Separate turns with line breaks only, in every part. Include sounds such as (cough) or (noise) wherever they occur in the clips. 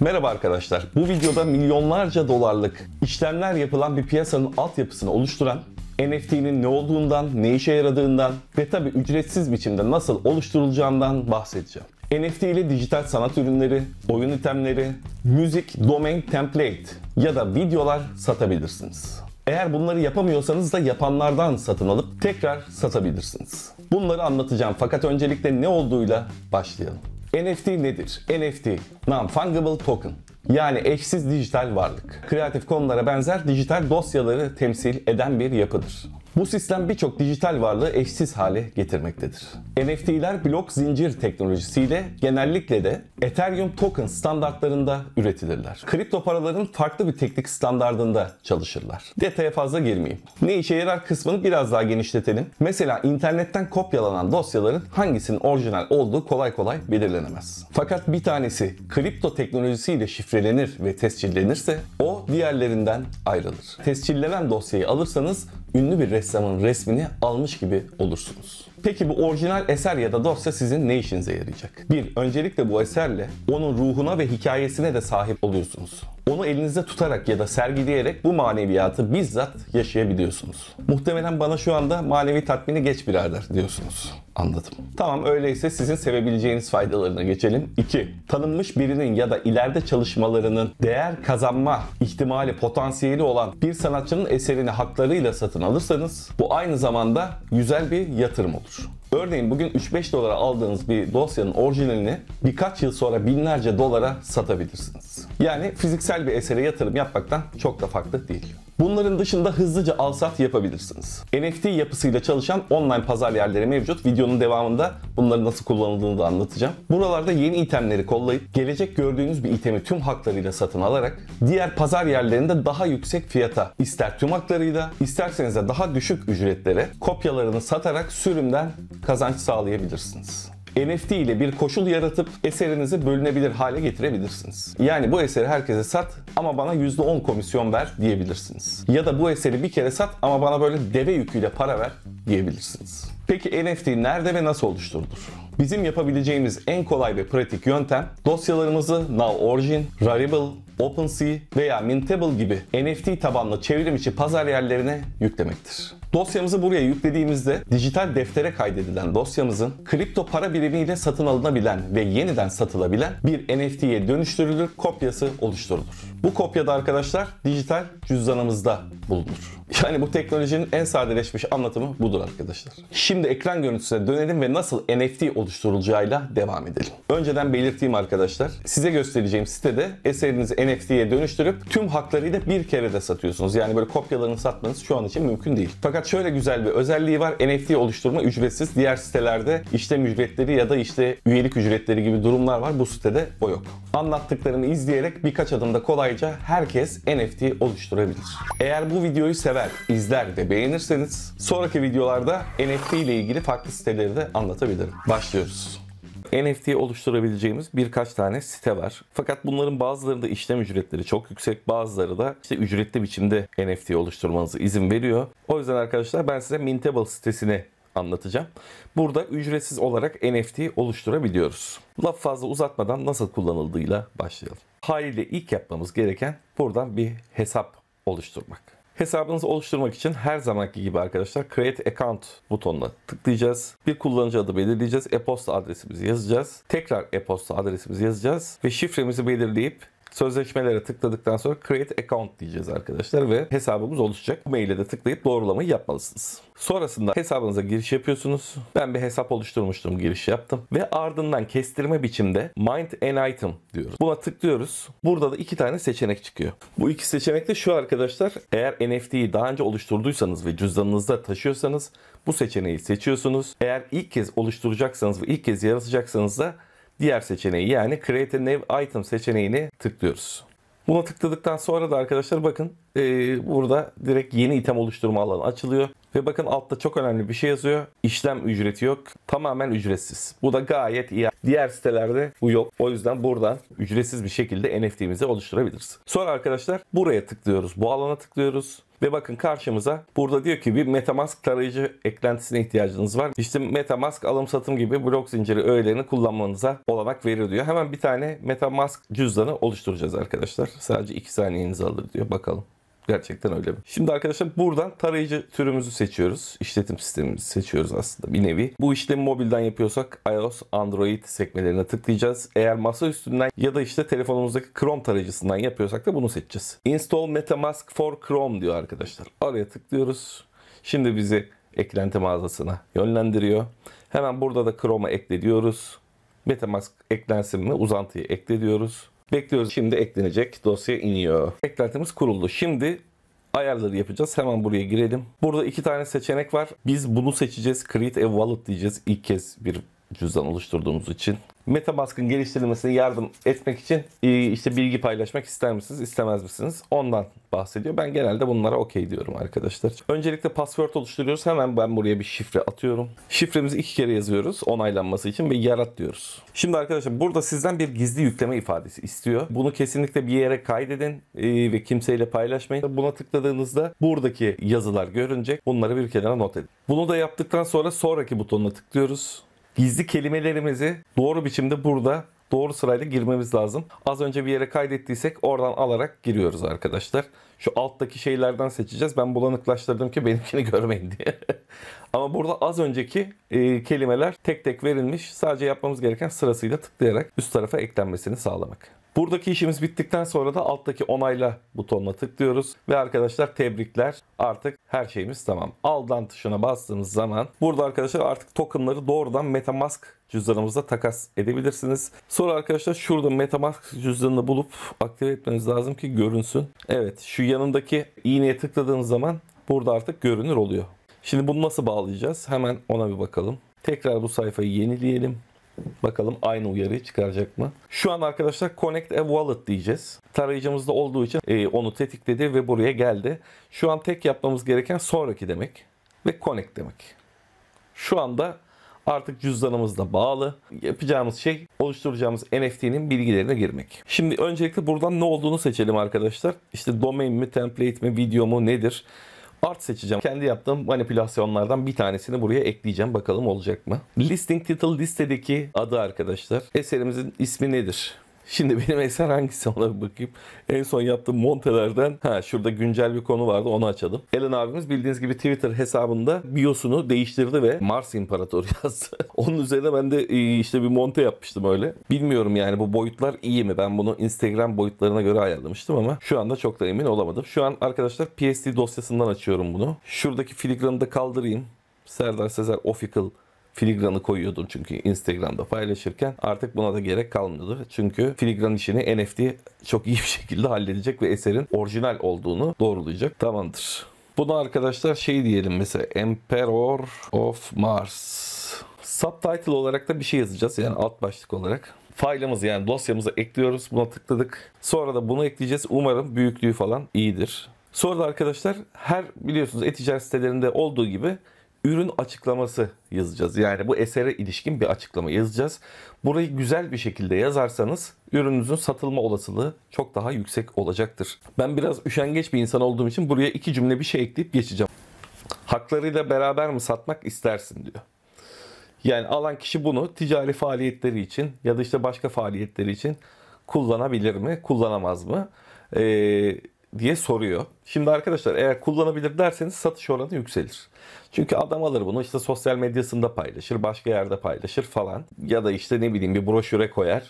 Merhaba arkadaşlar. Bu videoda milyonlarca dolarlık işlemler yapılan bir piyasanın altyapısını oluşturan NFT'nin ne olduğundan, ne işe yaradığından ve tabi ücretsiz biçimde nasıl oluşturulacağından bahsedeceğim. NFT ile dijital sanat ürünleri, oyun itemleri, müzik, domain template ya da videolar satabilirsiniz. Eğer bunları yapamıyorsanız da yapanlardan satın alıp tekrar satabilirsiniz. Bunları anlatacağım fakat öncelikle ne olduğuyla başlayalım. NFT nedir? NFT, Non-Fungible Token. Yani eşsiz dijital varlık. Creative Commons'lara benzer dijital dosyaları temsil eden bir yapıdır. Bu sistem birçok dijital varlığı eşsiz hale getirmektedir. NFT'ler blok zincir teknolojisiyle genellikle de Ethereum token standartlarında üretilirler. Kripto paraların farklı bir teknik standartında çalışırlar. Detaya fazla girmeyeyim. Ne işe yarar kısmını biraz daha genişletelim. Mesela internetten kopyalanan dosyaların hangisinin orijinal olduğu kolay kolay belirlenemez. Fakat bir tanesi kripto teknolojisiyle şifrelenir ve tescillenirse o diğerlerinden ayrılır. Tescillenen dosyayı alırsanız ünlü bir resim ressamın resmini almış gibi olursunuz. Peki bu orijinal eser ya da dosya sizin ne işinize yarayacak? Bir, öncelikle bu eserle onun ruhuna ve hikayesine de sahip oluyorsunuz. Onu elinizde tutarak ya da sergileyerek bu maneviyatı bizzat yaşayabiliyorsunuz. Muhtemelen bana şu anda manevi tatmini geç birader diyorsunuz. Anladım. Tamam öyleyse sizin sevebileceğiniz faydalarına geçelim. 2. Tanınmış birinin ya da ileride çalışmalarının değer kazanma ihtimali potansiyeli olan bir sanatçının eserini haklarıyla satın alırsanız bu aynı zamanda güzel bir yatırım olur. Örneğin bugün 3-5 dolara aldığınız bir dosyanın orijinalini birkaç yıl sonra binlerce dolara satabilirsiniz. Yani fiziksel bir esere yatırım yapmaktan çok da farklı değil. Bunların dışında hızlıca alsat yapabilirsiniz. NFT yapısıyla çalışan online pazar yerleri mevcut. Videonun devamında bunların nasıl kullanıldığını da anlatacağım. Buralarda yeni itemleri kollayıp gelecek gördüğünüz bir itemi tüm haklarıyla satın alarak diğer pazar yerlerinde daha yüksek fiyata ister tüm haklarıyla isterseniz de daha düşük ücretlere kopyalarını satarak sürümden kazanç sağlayabilirsiniz. NFT ile bir koşul yaratıp eserinizi bölünebilir hale getirebilirsiniz. Yani bu eseri herkese sat ama bana %10 komisyon ver diyebilirsiniz. Ya da bu eseri bir kere sat ama bana böyle deve yüküyle para ver diyebilirsiniz. Peki NFT nerede ve nasıl oluşturulur? Bizim yapabileceğimiz en kolay ve pratik yöntem dosyalarımızı Now Origin, Rarible, OpenSea veya Mintable gibi NFT tabanlı çevrim içi pazar yerlerine yüklemektir. Dosyamızı buraya yüklediğimizde dijital deftere kaydedilen dosyamızın kripto para birimiyle satın alınabilen ve yeniden satılabilen bir NFT'ye dönüştürülür, kopyası oluşturulur. Bu kopya da arkadaşlar dijital cüzdanımızda bulunur. Yani bu teknolojinin en sadeleşmiş anlatımı budur arkadaşlar. Şimdi ekran görüntüsüne dönelim ve nasıl NFT oluşturulacağıyla devam edelim. Önceden belirteyim arkadaşlar. Size göstereceğim sitede eserinizi NFT'ye dönüştürüp tüm haklarıyla bir kere de satıyorsunuz. Yani böyle kopyalarını satmanız şu an için mümkün değil. Fakat şöyle güzel bir özelliği var. NFT oluşturma ücretsiz. Diğer sitelerde işlem ücretleri ya da işte üyelik ücretleri gibi durumlar var. Bu sitede o yok. Anlattıklarını izleyerek birkaç adımda kolay Ayrıca herkes NFT oluşturabilir. Eğer bu videoyu sever, izler de beğenirseniz sonraki videolarda NFT ile ilgili farklı siteleri de anlatabilirim. Başlıyoruz. NFT oluşturabileceğimiz birkaç tane site var. Fakat bunların bazıları da işlem ücretleri çok yüksek, bazıları da işte ücretli biçimde NFT oluşturmanızı izin veriyor. O yüzden arkadaşlar ben size Mintable sitesini anlatacağım. Burada ücretsiz olarak NFT oluşturabiliyoruz. Laf fazla uzatmadan nasıl kullanıldığıyla başlayalım. Haliyle ilk yapmamız gereken buradan bir hesap oluşturmak. Hesabınızı oluşturmak için her zamanki gibi arkadaşlar Create Account butonuna tıklayacağız. Bir kullanıcı adı belirleyeceğiz. E-posta adresimizi yazacağız. Tekrar e-posta adresimizi yazacağız. Ve şifremizi belirleyip Sözleşmelere tıkladıktan sonra Create Account diyeceğiz arkadaşlar ve hesabımız oluşacak. Bu maile de tıklayıp doğrulamayı yapmalısınız. Sonrasında hesabınıza giriş yapıyorsunuz. Ben bir hesap oluşturmuştum, giriş yaptım. Ve ardından kestirme biçimde Mind an Item diyoruz. Buna tıklıyoruz. Burada da iki tane seçenek çıkıyor. Bu iki seçenek de şu arkadaşlar. Eğer NFT'yi daha önce oluşturduysanız ve cüzdanınızda taşıyorsanız bu seçeneği seçiyorsunuz. Eğer ilk kez oluşturacaksanız ve ilk kez yaratacaksanız da diğer seçeneği yani Create a New Item seçeneğini tıklıyoruz. Buna tıkladıktan sonra da arkadaşlar bakın e, burada direkt yeni item oluşturma alanı açılıyor. Ve bakın altta çok önemli bir şey yazıyor. İşlem ücreti yok. Tamamen ücretsiz. Bu da gayet iyi. Diğer sitelerde bu yok. O yüzden buradan ücretsiz bir şekilde NFT'mizi oluşturabiliriz. Sonra arkadaşlar buraya tıklıyoruz. Bu alana tıklıyoruz. Ve bakın karşımıza burada diyor ki bir Metamask tarayıcı eklentisine ihtiyacınız var. İşte Metamask alım satım gibi blok zinciri öğelerini kullanmanıza olanak verir diyor. Hemen bir tane Metamask cüzdanı oluşturacağız arkadaşlar. Sadece 2 saniyenizi alır diyor. Bakalım. Gerçekten öyle mi? Şimdi arkadaşlar buradan tarayıcı türümüzü seçiyoruz. İşletim sistemimizi seçiyoruz aslında bir nevi. Bu işlemi mobilden yapıyorsak iOS, Android sekmelerine tıklayacağız. Eğer masa üstünden ya da işte telefonumuzdaki Chrome tarayıcısından yapıyorsak da bunu seçeceğiz. Install MetaMask for Chrome diyor arkadaşlar. Oraya tıklıyoruz. Şimdi bizi eklenti mağazasına yönlendiriyor. Hemen burada da Chrome'a ekle diyoruz. MetaMask eklensimi uzantıyı ekle diyoruz. Bekliyoruz. Şimdi eklenecek. Dosya iniyor. Eklentimiz kuruldu. Şimdi ayarları yapacağız. Hemen buraya girelim. Burada iki tane seçenek var. Biz bunu seçeceğiz. Create a wallet diyeceğiz. İlk kez bir cüzdan oluşturduğumuz için. MetaMask'ın geliştirilmesine yardım etmek için e, işte bilgi paylaşmak ister misiniz, istemez misiniz? Ondan bahsediyor. Ben genelde bunlara okey diyorum arkadaşlar. Öncelikle password oluşturuyoruz. Hemen ben buraya bir şifre atıyorum. Şifremizi iki kere yazıyoruz onaylanması için ve yarat diyoruz. Şimdi arkadaşlar burada sizden bir gizli yükleme ifadesi istiyor. Bunu kesinlikle bir yere kaydedin e, ve kimseyle paylaşmayın. Buna tıkladığınızda buradaki yazılar görünecek. Bunları bir kenara not edin. Bunu da yaptıktan sonra sonraki butonuna tıklıyoruz gizli kelimelerimizi doğru biçimde burada doğru sırayla girmemiz lazım. Az önce bir yere kaydettiysek oradan alarak giriyoruz arkadaşlar. Şu alttaki şeylerden seçeceğiz. Ben bulanıklaştırdım ki benimkini (laughs) görmeyin diye. (laughs) Ama burada az önceki e, kelimeler tek tek verilmiş. Sadece yapmamız gereken sırasıyla tıklayarak üst tarafa eklenmesini sağlamak. Buradaki işimiz bittikten sonra da alttaki onayla butonuna tıklıyoruz. Ve arkadaşlar tebrikler artık her şeyimiz tamam. Aldan tuşuna bastığımız zaman burada arkadaşlar artık tokenları doğrudan Metamask cüzdanımızda takas edebilirsiniz. Sonra arkadaşlar şurada Metamask cüzdanını bulup aktive etmeniz lazım ki görünsün. Evet şu yanındaki iğneye tıkladığınız zaman burada artık görünür oluyor. Şimdi bunu nasıl bağlayacağız? Hemen ona bir bakalım. Tekrar bu sayfayı yenileyelim. Bakalım aynı uyarıyı çıkaracak mı? Şu an arkadaşlar Connect a Wallet diyeceğiz. Tarayıcımızda olduğu için e, onu tetikledi ve buraya geldi. Şu an tek yapmamız gereken sonraki demek ve Connect demek. Şu anda artık cüzdanımızla bağlı. Yapacağımız şey oluşturacağımız NFT'nin bilgilerine girmek. Şimdi öncelikle buradan ne olduğunu seçelim arkadaşlar. İşte domain mi, template mi, video mu nedir? art seçeceğim. Kendi yaptığım manipülasyonlardan bir tanesini buraya ekleyeceğim. Bakalım olacak mı? Listing title listedeki adı arkadaşlar. Eserimizin ismi nedir? Şimdi benim eser hangisi ona bakayım. En son yaptığım montelerden ha şurada güncel bir konu vardı onu açalım. Elon abimiz bildiğiniz gibi Twitter hesabında biosunu değiştirdi ve Mars İmparator (laughs) yazdı. Onun üzerine ben de e, işte bir monte yapmıştım öyle. Bilmiyorum yani bu boyutlar iyi mi? Ben bunu Instagram boyutlarına göre ayarlamıştım ama şu anda çok da emin olamadım. Şu an arkadaşlar PSD dosyasından açıyorum bunu. Şuradaki filigranı da kaldırayım. Serdar Sezer Official filigranı koyuyordum çünkü Instagram'da paylaşırken artık buna da gerek kalmıyordu. Çünkü filigran işini NFT çok iyi bir şekilde halledecek ve eserin orijinal olduğunu doğrulayacak. Tamamdır. Buna arkadaşlar şey diyelim mesela Emperor of Mars. Subtitle olarak da bir şey yazacağız yani alt başlık olarak faylımızı yani dosyamızı ekliyoruz. Buna tıkladık. Sonra da bunu ekleyeceğiz. Umarım büyüklüğü falan iyidir. Sonra da arkadaşlar her biliyorsunuz e-ticaret sitelerinde olduğu gibi ürün açıklaması yazacağız. Yani bu esere ilişkin bir açıklama yazacağız. Burayı güzel bir şekilde yazarsanız ürününüzün satılma olasılığı çok daha yüksek olacaktır. Ben biraz üşengeç bir insan olduğum için buraya iki cümle bir şey ekleyip geçeceğim. Haklarıyla beraber mi satmak istersin diyor. Yani alan kişi bunu ticari faaliyetleri için ya da işte başka faaliyetleri için kullanabilir mi, kullanamaz mı? Ee, diye soruyor. Şimdi arkadaşlar eğer kullanabilir derseniz satış oranı yükselir. Çünkü adam alır bunu işte sosyal medyasında paylaşır, başka yerde paylaşır falan. Ya da işte ne bileyim bir broşüre koyar.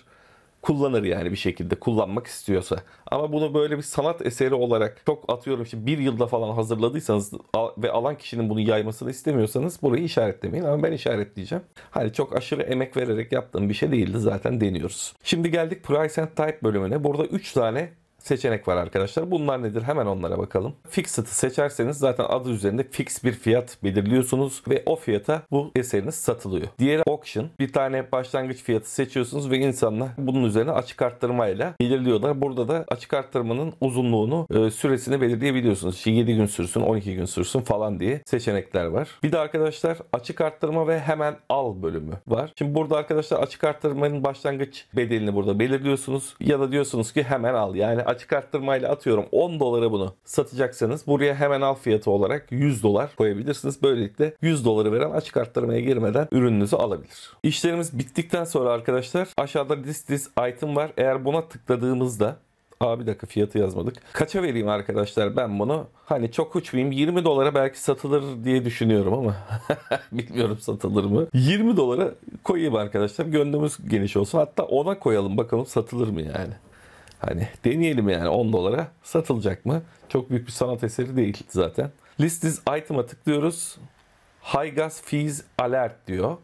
Kullanır yani bir şekilde kullanmak istiyorsa. Ama bunu böyle bir sanat eseri olarak çok atıyorum işte bir yılda falan hazırladıysanız ve alan kişinin bunu yaymasını istemiyorsanız burayı işaretlemeyin ama ben işaretleyeceğim. Hani çok aşırı emek vererek yaptığım bir şey değildi zaten deniyoruz. Şimdi geldik Price and Type bölümüne. Burada 3 tane seçenek var arkadaşlar. Bunlar nedir? Hemen onlara bakalım. Fixed'ı seçerseniz zaten adı üzerinde fix bir fiyat belirliyorsunuz ve o fiyata bu eseriniz satılıyor. Diğeri auction. Bir tane başlangıç fiyatı seçiyorsunuz ve insanlar bunun üzerine açık arttırmayla belirliyorlar. Burada da açık arttırmanın uzunluğunu, e, süresini belirleyebiliyorsunuz. 7 gün sürsün, 12 gün sürsün falan diye seçenekler var. Bir de arkadaşlar açık arttırma ve hemen al bölümü var. Şimdi burada arkadaşlar açık arttırmanın başlangıç bedelini burada belirliyorsunuz ya da diyorsunuz ki hemen al. Yani açık açık atıyorum 10 dolara bunu satacaksanız buraya hemen al fiyatı olarak 100 dolar koyabilirsiniz. Böylelikle 100 doları veren açık arttırmaya girmeden ürününüzü alabilir. İşlerimiz bittikten sonra arkadaşlar aşağıda this this item var. Eğer buna tıkladığımızda Abi dakika fiyatı yazmadık. Kaça vereyim arkadaşlar ben bunu? Hani çok uçmayayım 20 dolara belki satılır diye düşünüyorum ama (laughs) bilmiyorum satılır mı? 20 dolara koyayım arkadaşlar gönlümüz geniş olsun. Hatta 10'a koyalım bakalım satılır mı yani? Hani deneyelim yani 10 dolara satılacak mı? Çok büyük bir sanat eseri değil zaten. List is item'a tıklıyoruz. High gas fees alert diyor.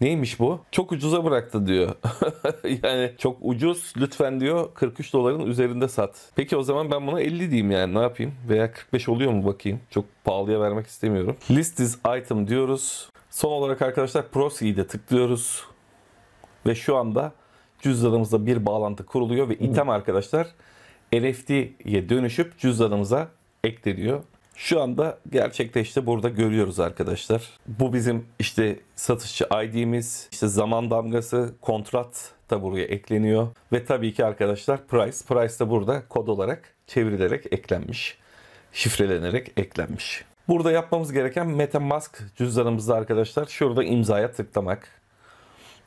Neymiş bu? Çok ucuza bıraktı diyor. (laughs) yani çok ucuz lütfen diyor 43 doların üzerinde sat. Peki o zaman ben buna 50 diyeyim yani ne yapayım? Veya 45 oluyor mu bakayım? Çok pahalıya vermek istemiyorum. List is item diyoruz. Son olarak arkadaşlar Proceed'e tıklıyoruz. Ve şu anda cüzdanımızda bir bağlantı kuruluyor ve item arkadaşlar LFT'ye dönüşüp cüzdanımıza ekleniyor. Şu anda gerçekte işte burada görüyoruz arkadaşlar. Bu bizim işte satışçı ID'miz, işte zaman damgası, kontrat da buraya ekleniyor. Ve tabii ki arkadaşlar price. Price da burada kod olarak çevrilerek eklenmiş. Şifrelenerek eklenmiş. Burada yapmamız gereken MetaMask cüzdanımızda arkadaşlar şurada imzaya tıklamak.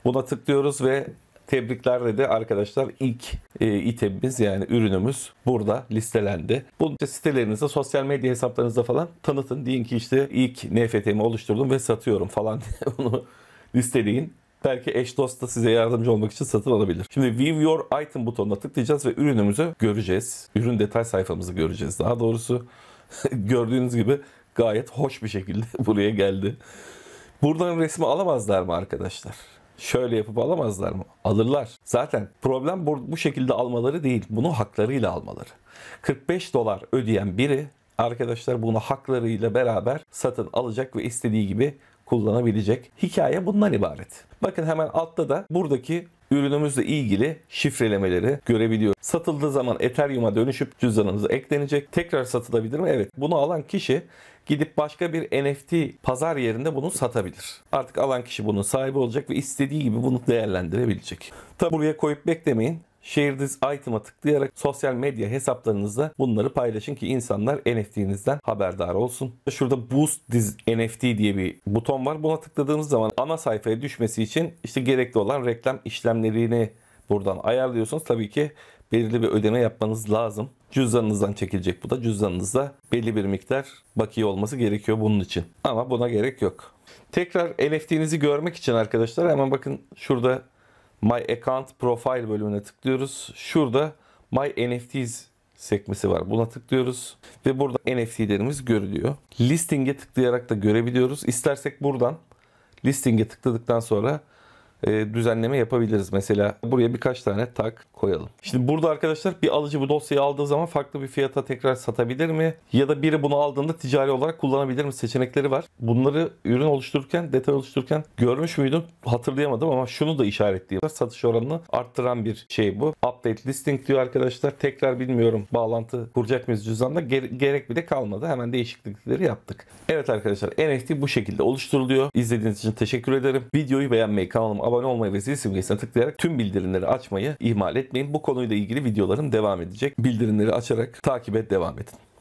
Buna tıklıyoruz ve Tebrikler dedi arkadaşlar ilk e, itemimiz yani ürünümüz burada listelendi. Bunu sitelerinizde sosyal medya hesaplarınızda falan tanıtın. Deyin ki işte ilk NFT'mi oluşturdum ve satıyorum falan onu (laughs) listeleyin. Belki eş dost da size yardımcı olmak için satın alabilir. Şimdi View Your Item butonuna tıklayacağız ve ürünümüzü göreceğiz. Ürün detay sayfamızı göreceğiz. Daha doğrusu (laughs) gördüğünüz gibi gayet hoş bir şekilde (laughs) buraya geldi. Buradan resmi alamazlar mı arkadaşlar? şöyle yapıp alamazlar mı? Alırlar. Zaten problem bu, bu şekilde almaları değil. Bunu haklarıyla almaları. 45 dolar ödeyen biri arkadaşlar bunu haklarıyla beraber satın alacak ve istediği gibi kullanabilecek. Hikaye bundan ibaret. Bakın hemen altta da buradaki ürünümüzle ilgili şifrelemeleri görebiliyoruz. Satıldığı zaman Ethereum'a dönüşüp cüzdanımıza eklenecek. Tekrar satılabilir mi? Evet. Bunu alan kişi gidip başka bir NFT pazar yerinde bunu satabilir. Artık alan kişi bunun sahibi olacak ve istediği gibi bunu değerlendirebilecek. Tabi buraya koyup beklemeyin. Share this item'a tıklayarak sosyal medya hesaplarınızda bunları paylaşın ki insanlar NFT'nizden haberdar olsun. Şurada boost this NFT diye bir buton var. Buna tıkladığınız zaman ana sayfaya düşmesi için işte gerekli olan reklam işlemlerini buradan ayarlıyorsunuz. Tabii ki belirli bir ödeme yapmanız lazım cüzdanınızdan çekilecek bu da. Cüzdanınızda belli bir miktar bakiye olması gerekiyor bunun için. Ama buna gerek yok. Tekrar NFT'nizi görmek için arkadaşlar hemen bakın şurada My Account Profile bölümüne tıklıyoruz. Şurada My NFTs sekmesi var. Buna tıklıyoruz ve burada NFT'lerimiz görülüyor. Listing'e tıklayarak da görebiliyoruz. İstersek buradan listing'e tıkladıktan sonra e, düzenleme yapabiliriz. Mesela buraya birkaç tane tak koyalım. Şimdi burada arkadaşlar bir alıcı bu dosyayı aldığı zaman farklı bir fiyata tekrar satabilir mi? Ya da biri bunu aldığında ticari olarak kullanabilir mi? Seçenekleri var. Bunları ürün oluştururken, detay oluştururken görmüş müydüm? Hatırlayamadım ama şunu da işaretliyim. Satış oranını arttıran bir şey bu. Update listing diyor arkadaşlar. Tekrar bilmiyorum bağlantı kuracak mıyız cüzdanda? Ger- gerek bile kalmadı. Hemen değişiklikleri yaptık. Evet arkadaşlar NFT bu şekilde oluşturuluyor. İzlediğiniz için teşekkür ederim. Videoyu beğenmeyi, kanalıma abone olmayı ve zil simgesine tıklayarak tüm bildirimleri açmayı ihmal etmeyin unutmayın bu konuyla ilgili videolarım devam edecek. Bildirimleri açarak takip et devam edin.